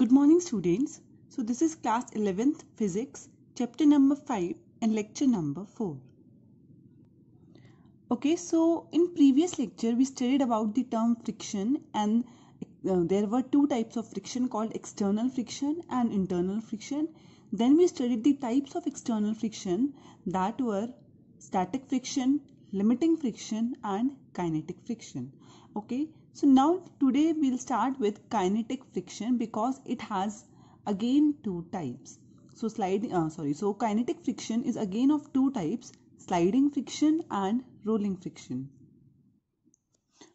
Good morning students. So this is class 11th physics chapter number 5 and lecture number 4. Okay so in previous lecture we studied about the term friction and uh, there were two types of friction called external friction and internal friction. Then we studied the types of external friction that were static friction, limiting friction and kinetic friction. Okay so now today we'll start with kinetic friction because it has again two types. So sliding, uh, sorry, so kinetic friction is again of two types, sliding friction and rolling friction.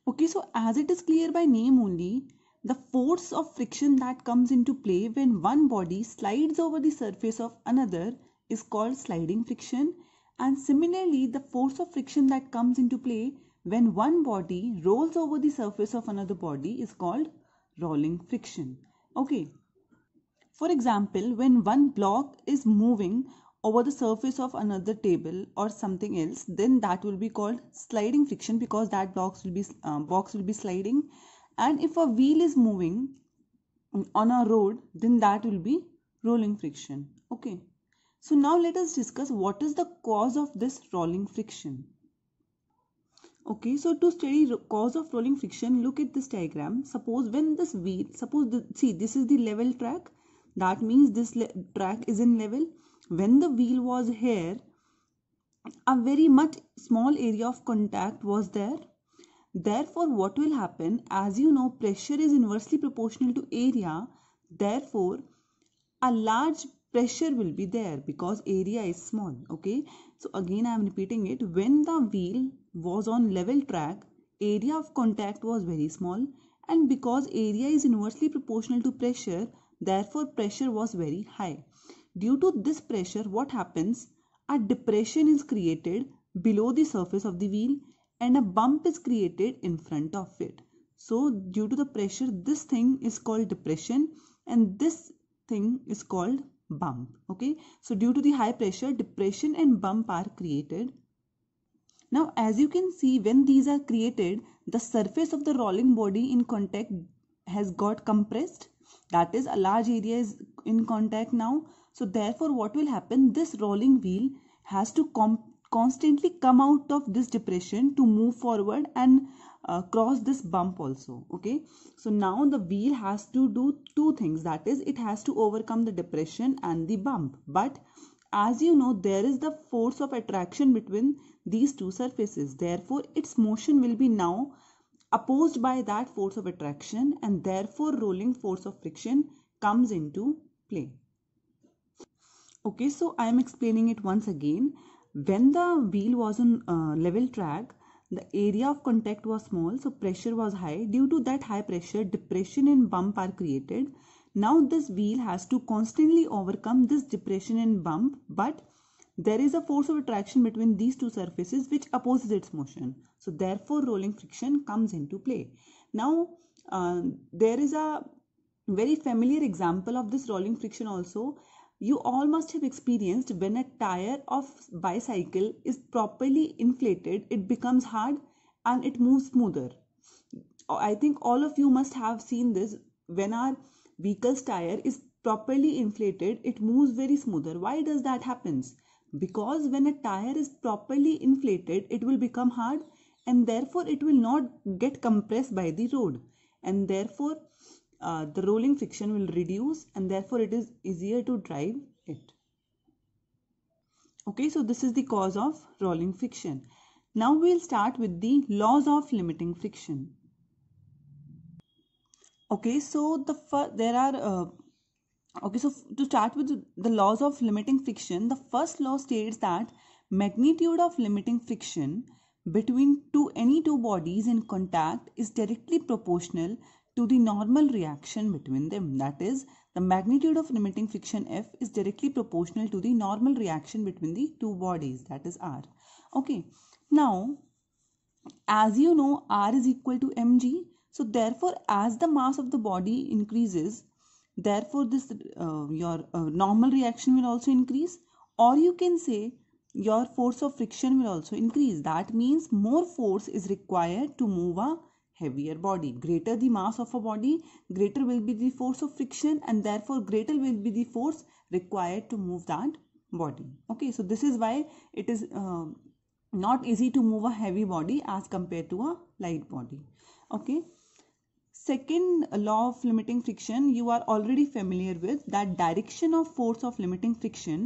Okay, so as it is clear by name only, the force of friction that comes into play when one body slides over the surface of another is called sliding friction and similarly the force of friction that comes into play when one body rolls over the surface of another body is called rolling friction. Okay. For example, when one block is moving over the surface of another table or something else, then that will be called sliding friction because that box will be uh, box will be sliding. And if a wheel is moving on a road, then that will be rolling friction. Okay. So now let us discuss what is the cause of this rolling friction okay so to study cause of rolling friction look at this diagram suppose when this wheel suppose the, see this is the level track that means this track is in level when the wheel was here a very much small area of contact was there therefore what will happen as you know pressure is inversely proportional to area therefore a large pressure will be there because area is small okay so again i am repeating it when the wheel was on level track, area of contact was very small and because area is inversely proportional to pressure, therefore pressure was very high. Due to this pressure, what happens? A depression is created below the surface of the wheel and a bump is created in front of it. So due to the pressure, this thing is called depression and this thing is called bump. Okay. So due to the high pressure, depression and bump are created now as you can see when these are created the surface of the rolling body in contact has got compressed that is a large area is in contact now so therefore what will happen this rolling wheel has to constantly come out of this depression to move forward and uh, cross this bump also okay so now the wheel has to do two things that is it has to overcome the depression and the bump but as you know there is the force of attraction between these two surfaces therefore its motion will be now opposed by that force of attraction and therefore rolling force of friction comes into play okay so i am explaining it once again when the wheel was on uh, level track the area of contact was small so pressure was high due to that high pressure depression and bump are created now this wheel has to constantly overcome this depression and bump but there is a force of attraction between these two surfaces which opposes its motion. So therefore rolling friction comes into play. Now uh, there is a very familiar example of this rolling friction also. You all must have experienced when a tire of bicycle is properly inflated, it becomes hard and it moves smoother. I think all of you must have seen this when our vehicle's tire is properly inflated, it moves very smoother. Why does that happens? Because when a tire is properly inflated, it will become hard and therefore it will not get compressed by the road and therefore uh, the rolling friction will reduce and therefore it is easier to drive it. Okay, so this is the cause of rolling friction. Now we will start with the laws of limiting friction okay so the there are uh, okay so to start with the laws of limiting friction the first law states that magnitude of limiting friction between two any two bodies in contact is directly proportional to the normal reaction between them that is the magnitude of limiting friction f is directly proportional to the normal reaction between the two bodies that is r okay now as you know r is equal to mg so therefore, as the mass of the body increases, therefore this uh, your uh, normal reaction will also increase or you can say your force of friction will also increase. That means more force is required to move a heavier body. Greater the mass of a body, greater will be the force of friction and therefore greater will be the force required to move that body. Okay, so this is why it is uh, not easy to move a heavy body as compared to a light body. Okay, second law of limiting friction you are already familiar with that direction of force of limiting friction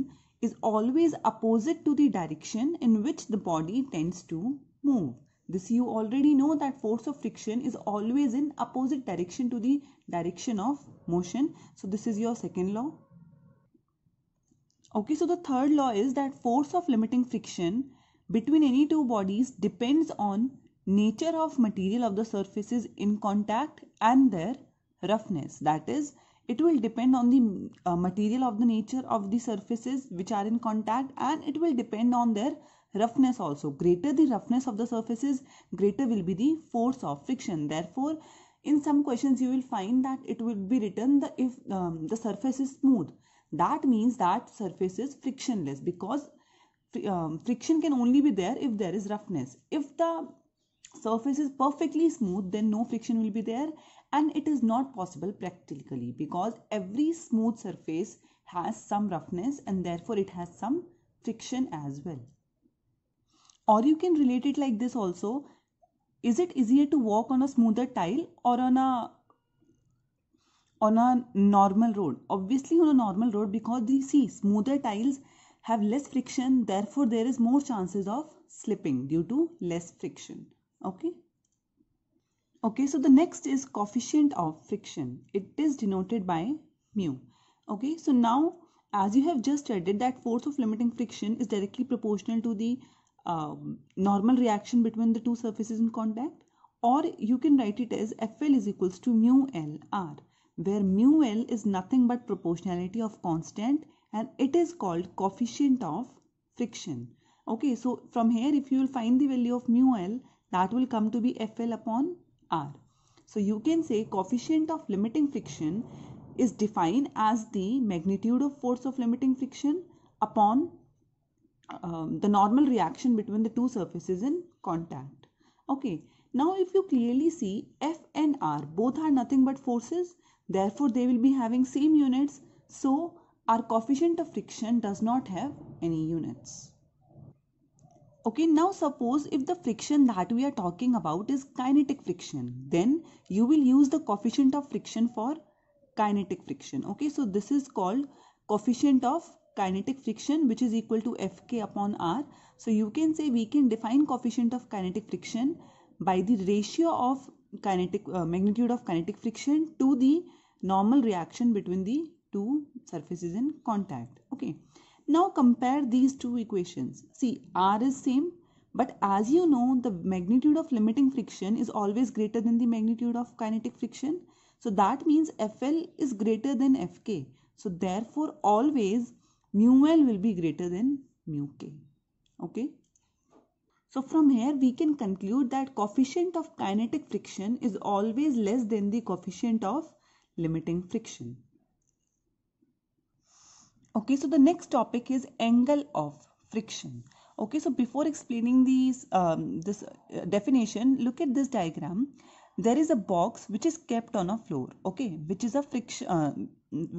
is always opposite to the direction in which the body tends to move. This you already know that force of friction is always in opposite direction to the direction of motion. So this is your second law. Okay, so the third law is that force of limiting friction between any two bodies depends on nature of material of the surfaces in contact and their roughness that is it will depend on the uh, material of the nature of the surfaces which are in contact and it will depend on their roughness also greater the roughness of the surfaces greater will be the force of friction therefore in some questions you will find that it will be written the if um, the surface is smooth that means that surface is frictionless because um, friction can only be there if there is roughness if the surface is perfectly smooth then no friction will be there and it is not possible practically because every smooth surface has some roughness and therefore it has some friction as well or you can relate it like this also is it easier to walk on a smoother tile or on a on a normal road obviously on a normal road because you see smoother tiles have less friction therefore there is more chances of slipping due to less friction okay okay so the next is coefficient of friction it is denoted by mu okay so now as you have just studied that force of limiting friction is directly proportional to the um, normal reaction between the two surfaces in contact or you can write it as FL is equals to mu L R where mu L is nothing but proportionality of constant and it is called coefficient of friction. Okay, so from here if you will find the value of mu L that will come to be FL upon R. So you can say coefficient of limiting friction is defined as the magnitude of force of limiting friction upon um, the normal reaction between the two surfaces in contact. Okay, now if you clearly see F and R both are nothing but forces therefore they will be having same units so our coefficient of friction does not have any units okay now suppose if the friction that we are talking about is kinetic friction then you will use the coefficient of friction for kinetic friction okay so this is called coefficient of kinetic friction which is equal to fk upon r so you can say we can define coefficient of kinetic friction by the ratio of kinetic uh, magnitude of kinetic friction to the normal reaction between the two surfaces in contact okay now compare these two equations. See R is same but as you know the magnitude of limiting friction is always greater than the magnitude of kinetic friction. So that means FL is greater than FK. So therefore always mu L will be greater than mu K. Okay. So from here we can conclude that coefficient of kinetic friction is always less than the coefficient of limiting friction okay so the next topic is angle of friction okay so before explaining these um, this uh, definition look at this diagram there is a box which is kept on a floor okay which is a friction uh,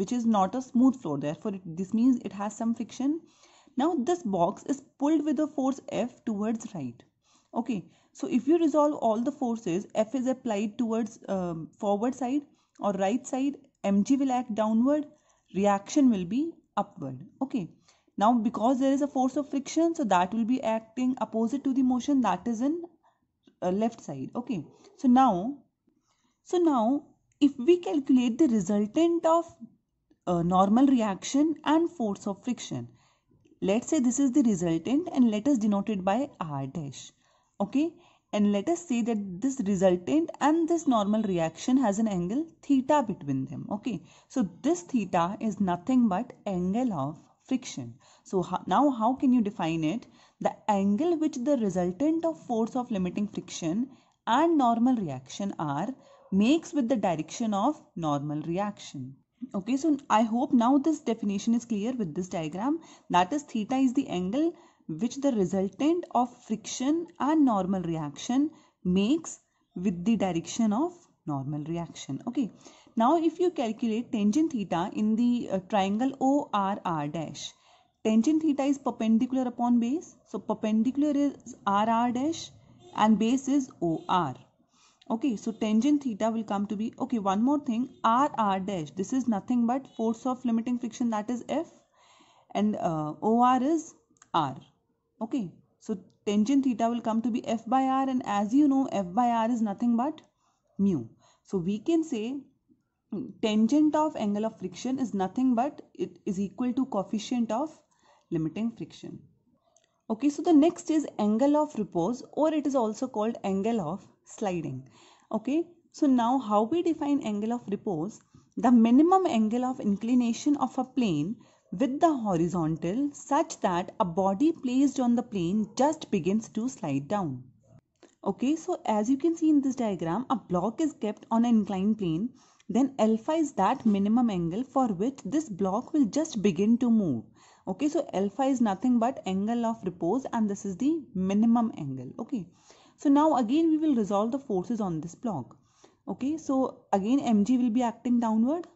which is not a smooth floor therefore it, this means it has some friction now this box is pulled with a force f towards right okay so if you resolve all the forces f is applied towards um, forward side or right side mg will act downward reaction will be upward okay now because there is a force of friction so that will be acting opposite to the motion that is in uh, left side okay so now so now if we calculate the resultant of uh, normal reaction and force of friction let's say this is the resultant and let us denote it by r dash okay and let us say that this resultant and this normal reaction has an angle theta between them okay so this theta is nothing but angle of friction so how, now how can you define it the angle which the resultant of force of limiting friction and normal reaction are makes with the direction of normal reaction okay so i hope now this definition is clear with this diagram that is theta is the angle which the resultant of friction and normal reaction makes with the direction of normal reaction okay now if you calculate tangent theta in the uh, triangle ORR dash tangent theta is perpendicular upon base so perpendicular is RR dash and base is OR okay so tangent theta will come to be okay one more thing RR dash this is nothing but force of limiting friction that is F and uh, OR is R okay so tangent theta will come to be f by r and as you know f by r is nothing but mu so we can say tangent of angle of friction is nothing but it is equal to coefficient of limiting friction okay so the next is angle of repose or it is also called angle of sliding okay so now how we define angle of repose the minimum angle of inclination of a plane with the horizontal such that a body placed on the plane just begins to slide down. Okay, so as you can see in this diagram, a block is kept on an inclined plane. Then alpha is that minimum angle for which this block will just begin to move. Okay, so alpha is nothing but angle of repose and this is the minimum angle. Okay, so now again we will resolve the forces on this block. Okay, so again mg will be acting downward.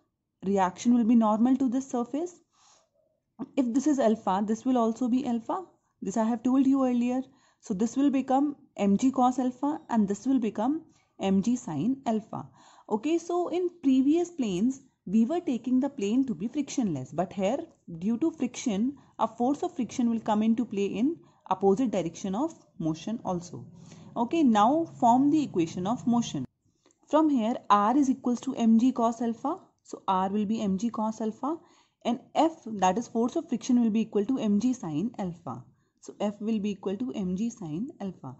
Reaction will be normal to this surface if this is alpha this will also be alpha this I have told you earlier so this will become mg cos alpha and this will become mg sine alpha okay so in previous planes we were taking the plane to be frictionless but here due to friction a force of friction will come into play in opposite direction of motion also okay now form the equation of motion from here r is equals to mg cos alpha so r will be mg cos alpha and F that is force of friction will be equal to mg sine alpha. So F will be equal to mg sine alpha.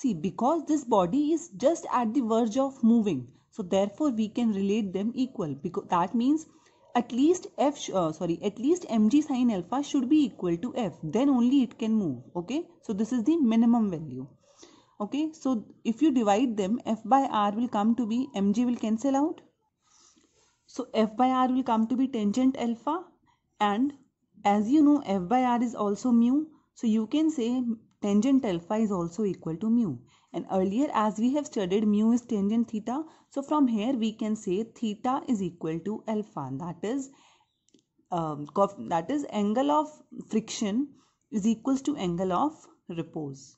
See because this body is just at the verge of moving so therefore we can relate them equal because that means at least f uh, sorry at least mg sine alpha should be equal to f then only it can move okay so this is the minimum value okay so if you divide them f by r will come to be mg will cancel out so f by r will come to be tangent alpha and as you know f by r is also mu so you can say tangent alpha is also equal to mu and earlier as we have studied mu is tangent theta so from here we can say theta is equal to alpha that is um, that is angle of friction is equals to angle of repose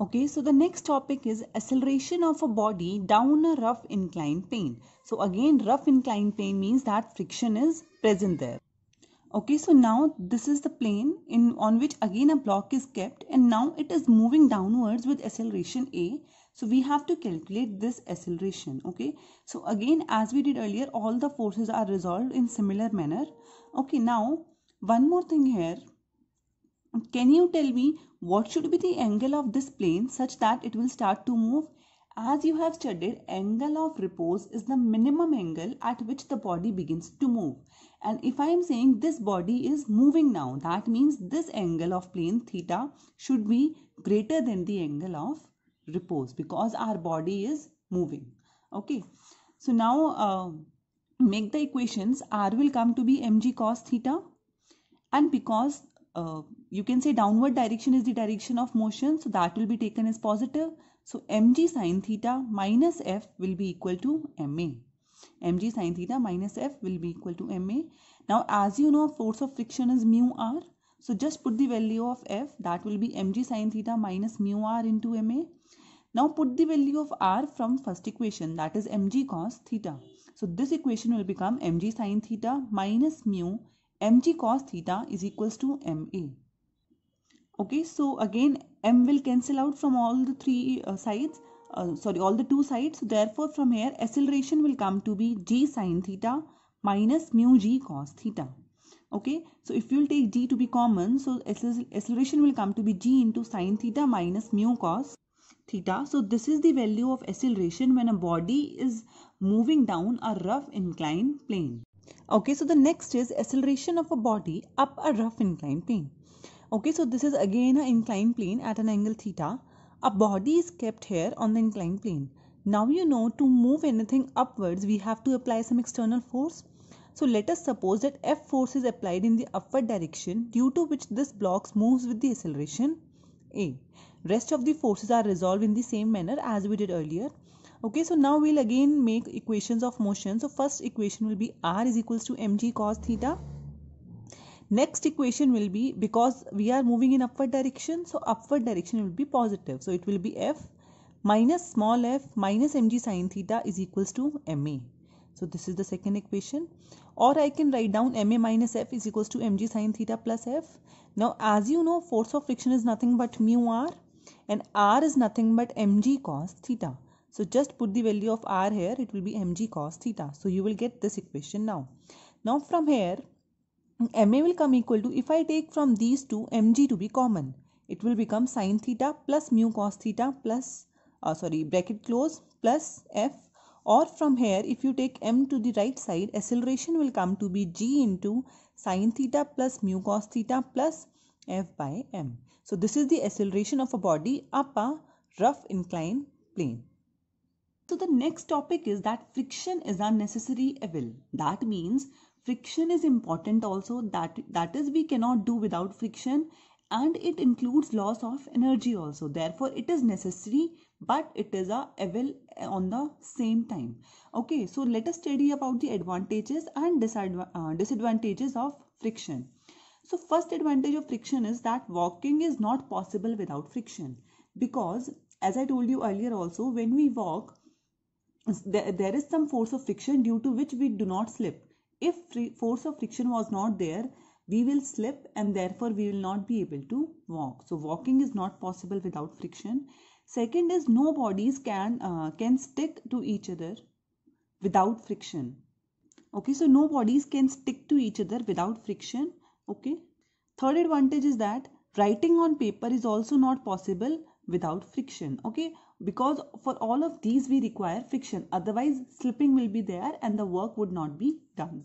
okay so the next topic is acceleration of a body down a rough inclined plane so again rough inclined plane means that friction is present there okay so now this is the plane in on which again a block is kept and now it is moving downwards with acceleration a so we have to calculate this acceleration okay so again as we did earlier all the forces are resolved in similar manner okay now one more thing here can you tell me what should be the angle of this plane such that it will start to move as you have studied, angle of repose is the minimum angle at which the body begins to move. And if I am saying this body is moving now, that means this angle of plane theta should be greater than the angle of repose because our body is moving. Okay. So now uh, make the equations. R will come to be mg cos theta and because uh, you can say downward direction is the direction of motion so that will be taken as positive so mg sine theta minus f will be equal to ma. mg sine theta minus f will be equal to ma. Now as you know force of friction is mu r. So just put the value of f that will be mg sine theta minus mu r into ma. Now put the value of r from first equation that is mg cos theta. So this equation will become mg sine theta minus mu mg cos theta is equals to ma. Okay so again m will cancel out from all the three uh, sides uh, sorry all the two sides therefore from here acceleration will come to be g sine theta minus mu g cos theta okay so if you'll take g to be common so acceleration will come to be g into sine theta minus mu cos theta so this is the value of acceleration when a body is moving down a rough inclined plane okay so the next is acceleration of a body up a rough inclined plane okay so this is again an inclined plane at an angle theta a body is kept here on the inclined plane now you know to move anything upwards we have to apply some external force so let us suppose that F force is applied in the upward direction due to which this block moves with the acceleration A. Rest of the forces are resolved in the same manner as we did earlier. Okay, so now we'll again make equations of motion. So first equation will be R is equals to mg cos theta next equation will be because we are moving in upward direction so upward direction will be positive so it will be f minus small f minus mg sine theta is equals to ma so this is the second equation or I can write down ma minus f is equals to mg sine theta plus f now as you know force of friction is nothing but mu r and r is nothing but mg cos theta so just put the value of r here it will be mg cos theta so you will get this equation now now from here ma will come equal to if I take from these two mg to be common it will become sine theta plus mu cos theta plus uh, sorry bracket close plus f or from here if you take m to the right side acceleration will come to be g into sine theta plus mu cos theta plus f by m. So this is the acceleration of a body up a rough inclined plane. So the next topic is that friction is a necessary evil. That means friction is important also that that is we cannot do without friction and it includes loss of energy also therefore it is necessary but it is a evil on the same time okay so let us study about the advantages and uh, disadvantages of friction so first advantage of friction is that walking is not possible without friction because as i told you earlier also when we walk there, there is some force of friction due to which we do not slip if force of friction was not there, we will slip and therefore we will not be able to walk. So walking is not possible without friction. Second is no bodies can uh, can stick to each other without friction. Okay, so no bodies can stick to each other without friction. Okay. Third advantage is that writing on paper is also not possible without friction. Okay, because for all of these we require friction otherwise slipping will be there and the work would not be done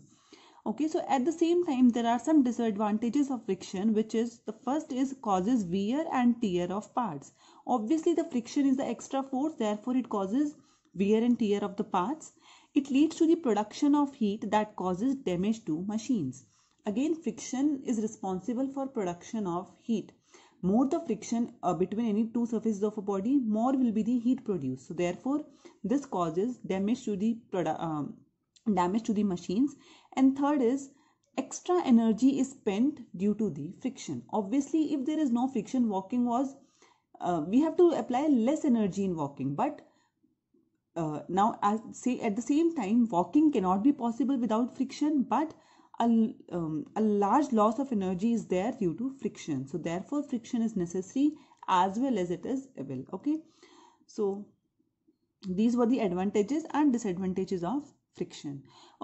okay so at the same time there are some disadvantages of friction which is the first is causes wear and tear of parts obviously the friction is the extra force therefore it causes wear and tear of the parts it leads to the production of heat that causes damage to machines again friction is responsible for production of heat more the friction uh, between any two surfaces of a body more will be the heat produced so therefore this causes damage to the product um, damage to the machines and third is extra energy is spent due to the friction obviously if there is no friction walking was uh, we have to apply less energy in walking but uh, now as say at the same time walking cannot be possible without friction but a, um, a large loss of energy is there due to friction so therefore friction is necessary as well as it is able okay so these were the advantages and disadvantages of friction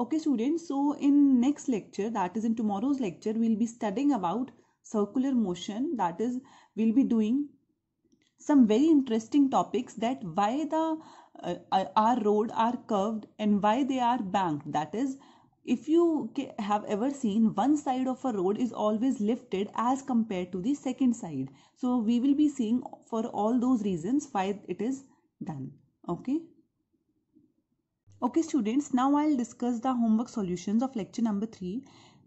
okay students so in next lecture that is in tomorrow's lecture we'll be studying about circular motion that is we'll be doing some very interesting topics that why the uh, uh our road are curved and why they are banked that is if you have ever seen one side of a road is always lifted as compared to the second side so we will be seeing for all those reasons why it is done okay okay students now i'll discuss the homework solutions of lecture number 3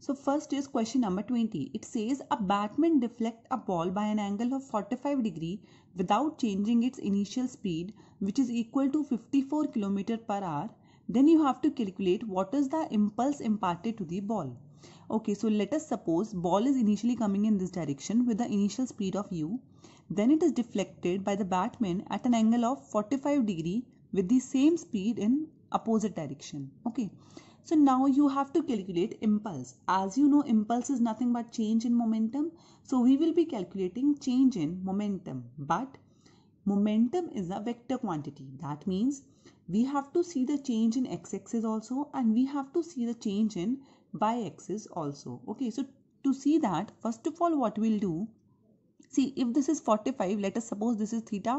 so first is question number 20 it says a batsman deflect a ball by an angle of 45 degree without changing its initial speed which is equal to 54 km per hour then you have to calculate what is the impulse imparted to the ball okay so let us suppose ball is initially coming in this direction with the initial speed of u then it is deflected by the batman at an angle of 45 degree with the same speed in opposite direction okay so now you have to calculate impulse as you know impulse is nothing but change in momentum so we will be calculating change in momentum but momentum is a vector quantity that means we have to see the change in x-axis also and we have to see the change in y-axis also okay so to see that first of all what we'll do see if this is 45 let us suppose this is theta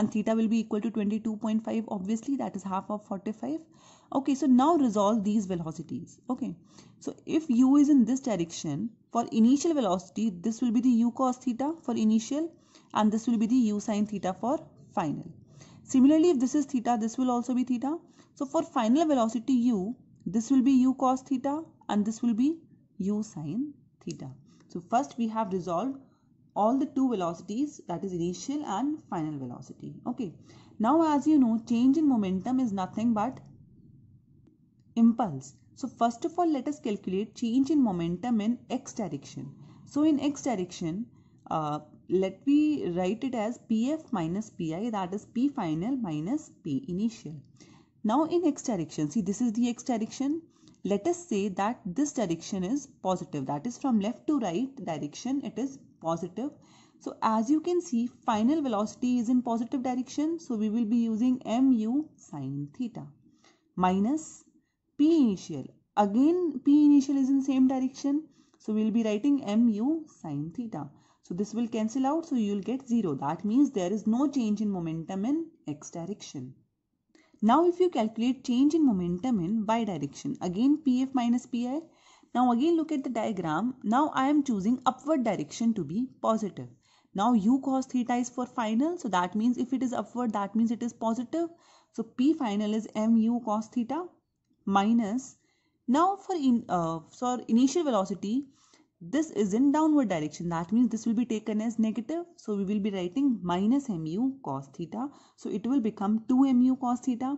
and theta will be equal to 22.5 obviously that is half of 45 okay so now resolve these velocities okay so if u is in this direction for initial velocity this will be the u cos theta for initial and this will be the u sin theta for final Similarly, if this is theta, this will also be theta. So for final velocity u, this will be u cos theta and this will be u sine theta. So first we have resolved all the two velocities that is initial and final velocity. Okay. Now as you know change in momentum is nothing but impulse. So first of all let us calculate change in momentum in x direction. So in x direction uh, let me write it as PF minus PI that is P final minus P initial. Now in x direction, see this is the x direction. Let us say that this direction is positive that is from left to right direction it is positive. So as you can see final velocity is in positive direction so we will be using mu sine theta minus P initial. Again P initial is in same direction so we will be writing mu sine theta. So this will cancel out so you will get 0. That means there is no change in momentum in x direction. Now if you calculate change in momentum in y direction again PF minus PI. Now again look at the diagram. Now I am choosing upward direction to be positive. Now u cos theta is for final so that means if it is upward that means it is positive. So P final is mu cos theta minus now for in uh, for initial velocity this is in downward direction that means this will be taken as negative so we will be writing minus mu cos theta so it will become 2 mu cos theta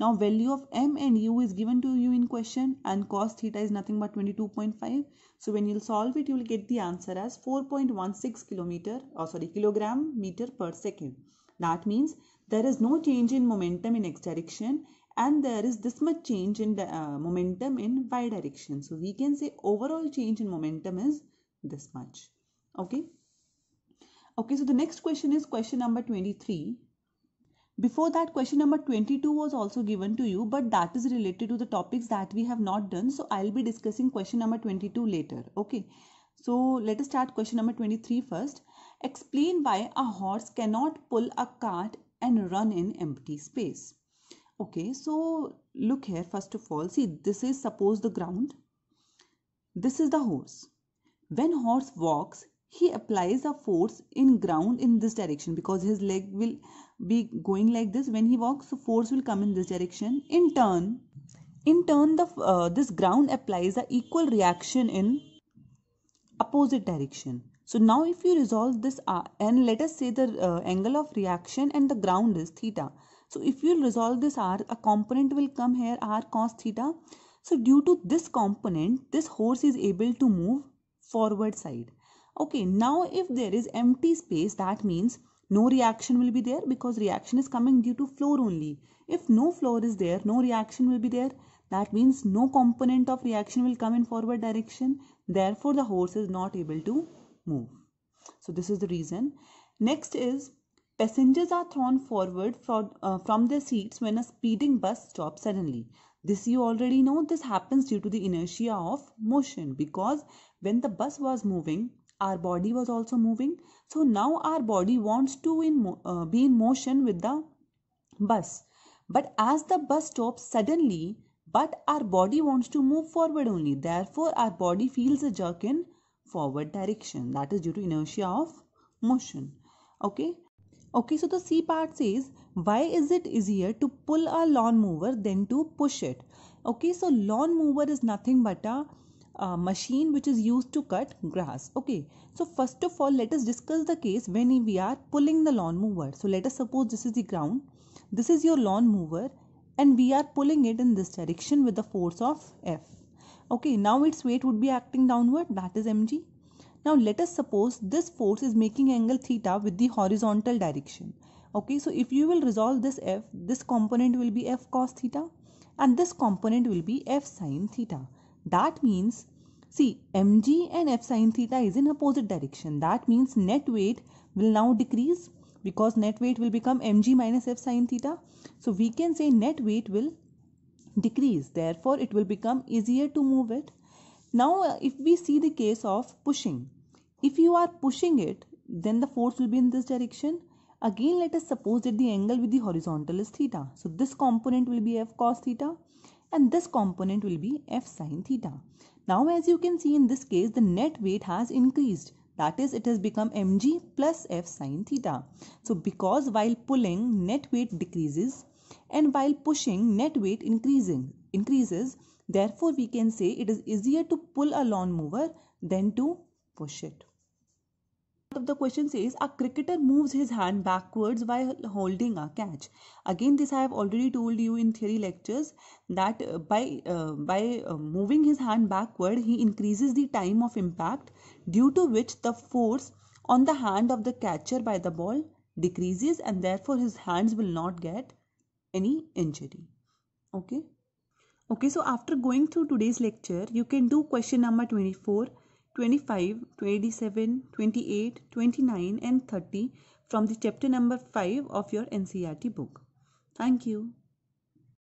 now value of m and u is given to you in question and cos theta is nothing but 22.5 so when you'll solve it you will get the answer as 4.16 kilometer or uh, sorry kilogram meter per second that means there is no change in momentum in x direction and there is this much change in the uh, momentum in y direction so we can say overall change in momentum is this much okay okay so the next question is question number 23 before that question number 22 was also given to you but that is related to the topics that we have not done so i'll be discussing question number 22 later okay so let us start question number 23 first explain why a horse cannot pull a cart and run in empty space okay so look here first of all see this is suppose the ground this is the horse when horse walks he applies a force in ground in this direction because his leg will be going like this when he walks so force will come in this direction in turn in turn the uh, this ground applies a equal reaction in opposite direction so now if you resolve this r uh, and let us say the uh, angle of reaction and the ground is theta so if you resolve this r, a component will come here r cos theta. So due to this component, this horse is able to move forward side. Okay, now if there is empty space, that means no reaction will be there because reaction is coming due to floor only. If no floor is there, no reaction will be there. That means no component of reaction will come in forward direction. Therefore, the horse is not able to move. So this is the reason. Next is Passengers are thrown forward from, uh, from their seats when a speeding bus stops suddenly. This you already know, this happens due to the inertia of motion because when the bus was moving, our body was also moving. So now our body wants to in, uh, be in motion with the bus. But as the bus stops suddenly, but our body wants to move forward only. Therefore, our body feels a jerk in forward direction. That is due to inertia of motion. Okay. Okay, so the C part says, why is it easier to pull a lawn mower than to push it? Okay, so lawn mower is nothing but a machine which is used to cut grass. Okay, so first of all, let us discuss the case when we are pulling the lawn mower. So let us suppose this is the ground, this is your lawn mower, and we are pulling it in this direction with the force of F. Okay, now its weight would be acting downward, that is mg. Now let us suppose this force is making angle theta with the horizontal direction. Okay, so if you will resolve this f, this component will be f cos theta and this component will be f sine theta. That means, see mg and f sine theta is in opposite direction. That means net weight will now decrease because net weight will become mg minus f sine theta. So we can say net weight will decrease. Therefore, it will become easier to move it. Now, uh, if we see the case of pushing, if you are pushing it, then the force will be in this direction. Again, let us suppose that the angle with the horizontal is theta. So, this component will be f cos theta and this component will be f sine theta. Now, as you can see in this case, the net weight has increased. That is, it has become mg plus f sine theta. So, because while pulling, net weight decreases and while pushing, net weight increasing increases Therefore, we can say it is easier to pull a lawn mower than to push it. Of the question says a cricketer moves his hand backwards while holding a catch. Again, this I have already told you in theory lectures that uh, by uh, by uh, moving his hand backward, he increases the time of impact, due to which the force on the hand of the catcher by the ball decreases, and therefore his hands will not get any injury. Okay okay so after going through today's lecture you can do question number 24 25 27 28 29 and 30 from the chapter number 5 of your ncrt book thank you